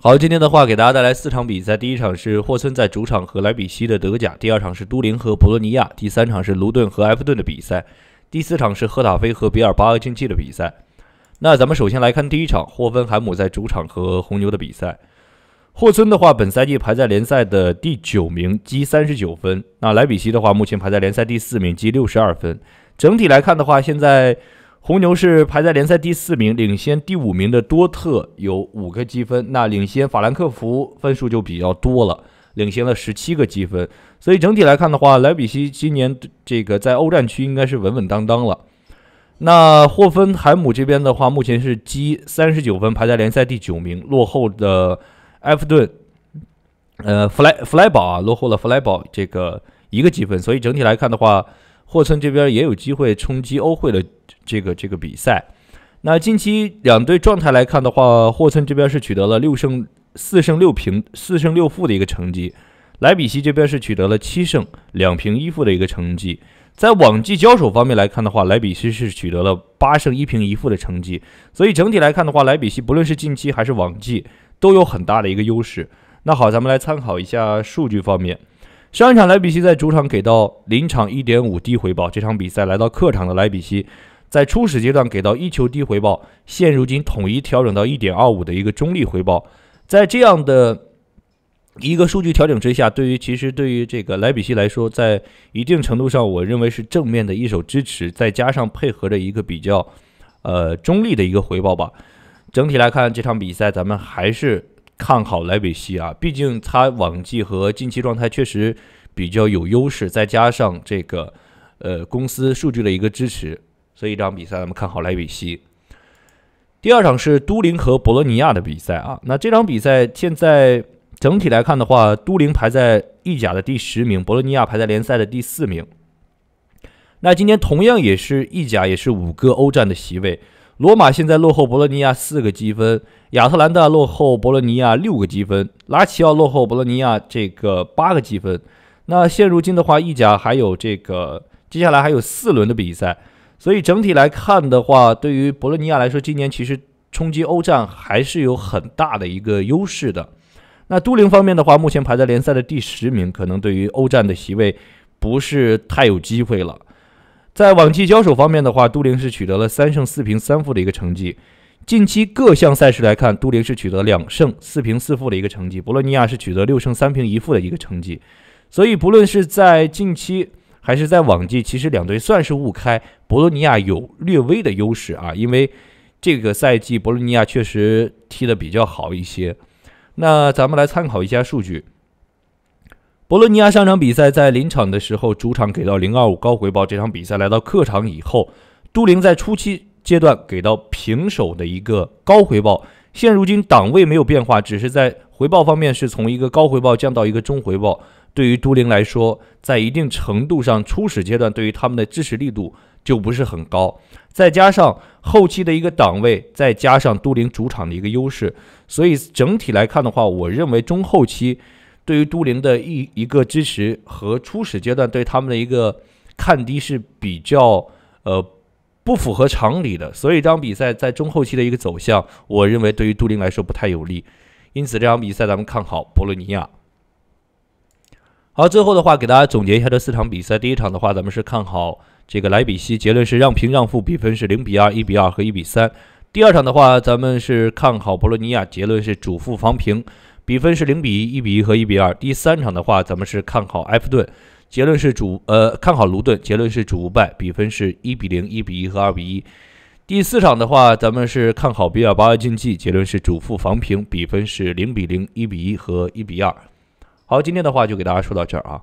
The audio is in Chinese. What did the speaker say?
好，今天的话给大家带来四场比赛。第一场是霍村在主场和莱比锡的德甲，第二场是都灵和博洛尼亚，第三场是卢顿和埃弗顿的比赛，第四场是赫塔菲和比尔巴鄂竞技的比赛。那咱们首先来看第一场霍芬海姆在主场和红牛的比赛。霍村的话，本赛季排在联赛的第九名，积三十九分。那莱比锡的话，目前排在联赛第四名，积六十二分。整体来看的话，现在。红牛是排在联赛第四名，领先第五名的多特有五个积分，那领先法兰克福分数就比较多了，领先了十七个积分。所以整体来看的话，莱比锡今年这个在欧战区应该是稳稳当当了。那霍芬海姆这边的话，目前是积三十九分，排在联赛第九名，落后的埃弗顿，呃，弗莱弗莱堡啊，落后了弗莱堡这个一个积分。所以整体来看的话。霍村这边也有机会冲击欧会的这个这个比赛。那近期两队状态来看的话，霍村这边是取得了六胜四胜六平四胜六负的一个成绩，莱比锡这边是取得了七胜两平一负的一个成绩。在往季交手方面来看的话，莱比锡是取得了八胜一平一负的成绩。所以整体来看的话，莱比锡不论是近期还是往季都有很大的一个优势。那好，咱们来参考一下数据方面。上一场莱比锡在主场给到临场一点五低回报，这场比赛来到客场的莱比锡，在初始阶段给到一球低回报，现如今统一调整到一点二五的一个中立回报。在这样的一个数据调整之下，对于其实对于这个莱比锡来说，在一定程度上，我认为是正面的一手支持，再加上配合着一个比较，呃，中立的一个回报吧。整体来看，这场比赛咱们还是。看好莱比锡啊，毕竟他往绩和近期状态确实比较有优势，再加上这个呃公司数据的一个支持，所以这场比赛咱们看好莱比锡。第二场是都灵和博洛尼亚的比赛啊，那这场比赛现在整体来看的话，都灵排在意甲的第十名，博洛尼亚排在联赛的第四名。那今天同样也是意甲，也是五个欧战的席位。罗马现在落后博洛尼亚四个积分，亚特兰大落后博洛尼亚六个积分，拉齐奥落后博洛尼亚这个八个积分。那现如今的话，意甲还有这个接下来还有四轮的比赛，所以整体来看的话，对于博洛尼亚来说，今年其实冲击欧战还是有很大的一个优势的。那都灵方面的话，目前排在联赛的第十名，可能对于欧战的席位不是太有机会了。在往季交手方面的话，都灵是取得了三胜四平三负的一个成绩。近期各项赛事来看，都灵是取得两胜四平四负的一个成绩，博洛尼亚是取得六胜三平一负的一个成绩。所以，不论是在近期还是在往季，其实两队算是误开。博洛尼亚有略微的优势啊，因为这个赛季博洛尼亚确实踢得比较好一些。那咱们来参考一下数据。博洛尼亚上场比赛在临场的时候，主场给到零二五高回报。这场比赛来到客场以后，都灵在初期阶段给到平手的一个高回报。现如今档位没有变化，只是在回报方面是从一个高回报降到一个中回报。对于都灵来说，在一定程度上，初始阶段对于他们的支持力度就不是很高。再加上后期的一个档位，再加上都灵主场的一个优势，所以整体来看的话，我认为中后期。对于都灵的一一个支持和初始阶段对他们的一个看低是比较呃不符合常理的，所以这场比赛在中后期的一个走向，我认为对于都灵来说不太有利，因此这场比赛咱们看好博洛尼亚。好，最后的话给大家总结一下这四场比赛，第一场的话咱们是看好这个莱比锡，结论是让平让负，比分是零比二、一比二和一比三。第二场的话咱们是看好博洛尼亚，结论是主负防平。比分是零比一、一比一和一比二。第三场的话，咱们是看好埃弗顿，结论是主呃看好卢顿，结论是主败，比分是一比零、一比一和二比一。第四场的话，咱们是看好比尔巴竞技，结论是主负防平，比分是零比零、一比一和一比二。好，今天的话就给大家说到这儿啊。